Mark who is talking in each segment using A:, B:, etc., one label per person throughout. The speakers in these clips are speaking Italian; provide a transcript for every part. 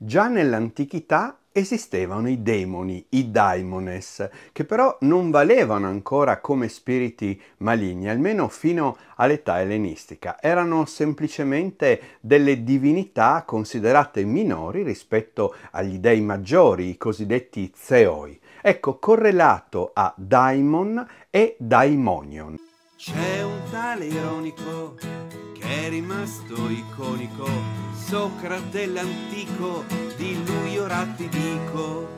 A: Già nell'antichità esistevano i demoni, i daimones, che però non valevano ancora come spiriti maligni, almeno fino all'età ellenistica. Erano semplicemente delle divinità considerate minori rispetto agli dei maggiori, i cosiddetti zeoi. Ecco, correlato a daimon e daimonion. C'è un tale ironico è rimasto iconico Socrate l'antico, di lui ora ti dico.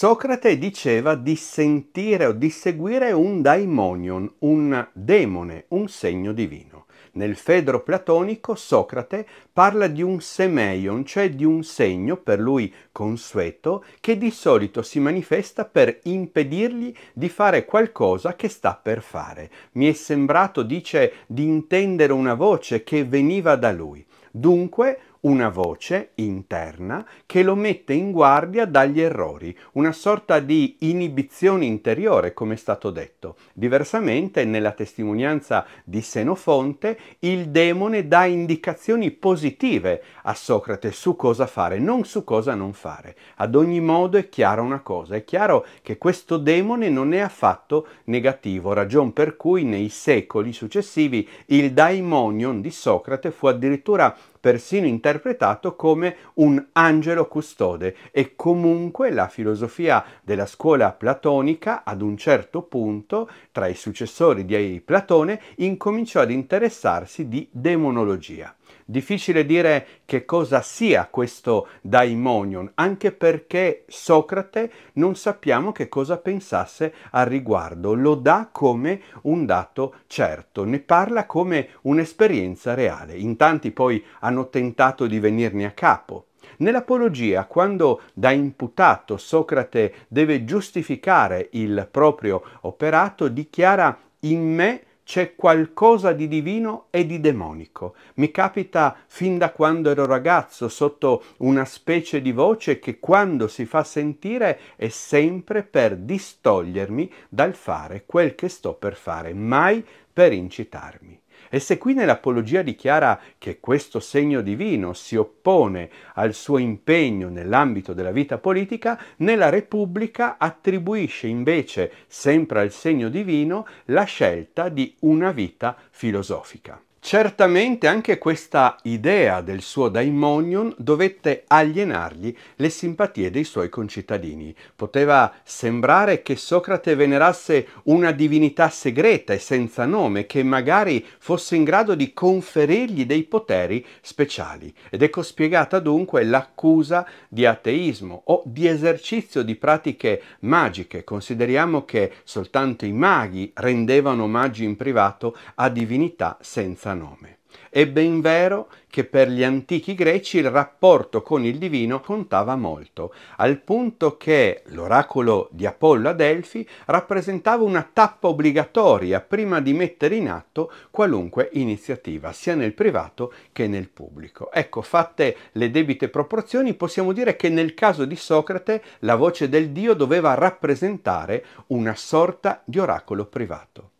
A: Socrate diceva di sentire o di seguire un daimonion, un demone, un segno divino. Nel Fedro platonico Socrate parla di un semeion, cioè di un segno per lui consueto che di solito si manifesta per impedirgli di fare qualcosa che sta per fare. Mi è sembrato, dice, di intendere una voce che veniva da lui. Dunque una voce interna che lo mette in guardia dagli errori, una sorta di inibizione interiore, come è stato detto. Diversamente, nella testimonianza di Senofonte, il demone dà indicazioni positive a Socrate su cosa fare, non su cosa non fare. Ad ogni modo è chiara una cosa, è chiaro che questo demone non è affatto negativo, ragion per cui nei secoli successivi il daimonion di Socrate fu addirittura persino interpretato come un angelo custode e comunque la filosofia della scuola platonica ad un certo punto, tra i successori di Platone, incominciò ad interessarsi di demonologia. Difficile dire che cosa sia questo daimonion, anche perché Socrate non sappiamo che cosa pensasse al riguardo, lo dà come un dato certo, ne parla come un'esperienza reale. In tanti poi hanno tentato di venirne a capo. Nell'apologia, quando da imputato Socrate deve giustificare il proprio operato, dichiara in me c'è qualcosa di divino e di demonico. Mi capita fin da quando ero ragazzo sotto una specie di voce che quando si fa sentire è sempre per distogliermi dal fare quel che sto per fare, mai per incitarmi. E se qui nell'Apologia dichiara che questo segno divino si oppone al suo impegno nell'ambito della vita politica, nella Repubblica attribuisce invece sempre al segno divino la scelta di una vita filosofica. Certamente anche questa idea del suo daimonion dovette alienargli le simpatie dei suoi concittadini. Poteva sembrare che Socrate venerasse una divinità segreta e senza nome che magari fosse in grado di conferirgli dei poteri speciali. Ed ecco spiegata dunque l'accusa di ateismo o di esercizio di pratiche magiche. Consideriamo che soltanto i maghi rendevano omaggi in privato a divinità senza nome nome. È ben vero che per gli antichi greci il rapporto con il divino contava molto, al punto che l'oracolo di Apollo a Delfi rappresentava una tappa obbligatoria prima di mettere in atto qualunque iniziativa, sia nel privato che nel pubblico. Ecco, fatte le debite proporzioni, possiamo dire che nel caso di Socrate la voce del Dio doveva rappresentare una sorta di oracolo privato.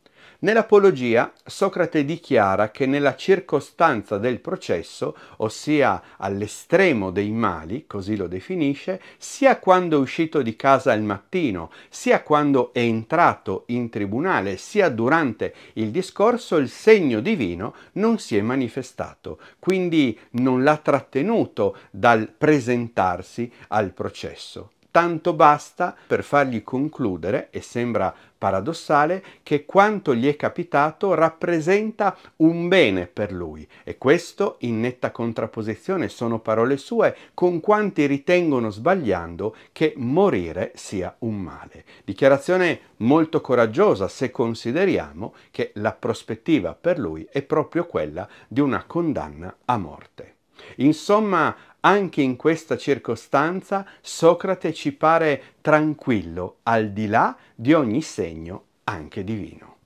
A: Nell'Apologia Socrate dichiara che nella circostanza del processo, ossia all'estremo dei mali, così lo definisce, sia quando è uscito di casa al mattino, sia quando è entrato in tribunale, sia durante il discorso, il segno divino non si è manifestato, quindi non l'ha trattenuto dal presentarsi al processo tanto basta per fargli concludere, e sembra paradossale, che quanto gli è capitato rappresenta un bene per lui. E questo in netta contrapposizione, sono parole sue, con quanti ritengono sbagliando che morire sia un male. Dichiarazione molto coraggiosa se consideriamo che la prospettiva per lui è proprio quella di una condanna a morte. Insomma, anche in questa circostanza Socrate ci pare tranquillo, al di là di ogni segno, anche divino.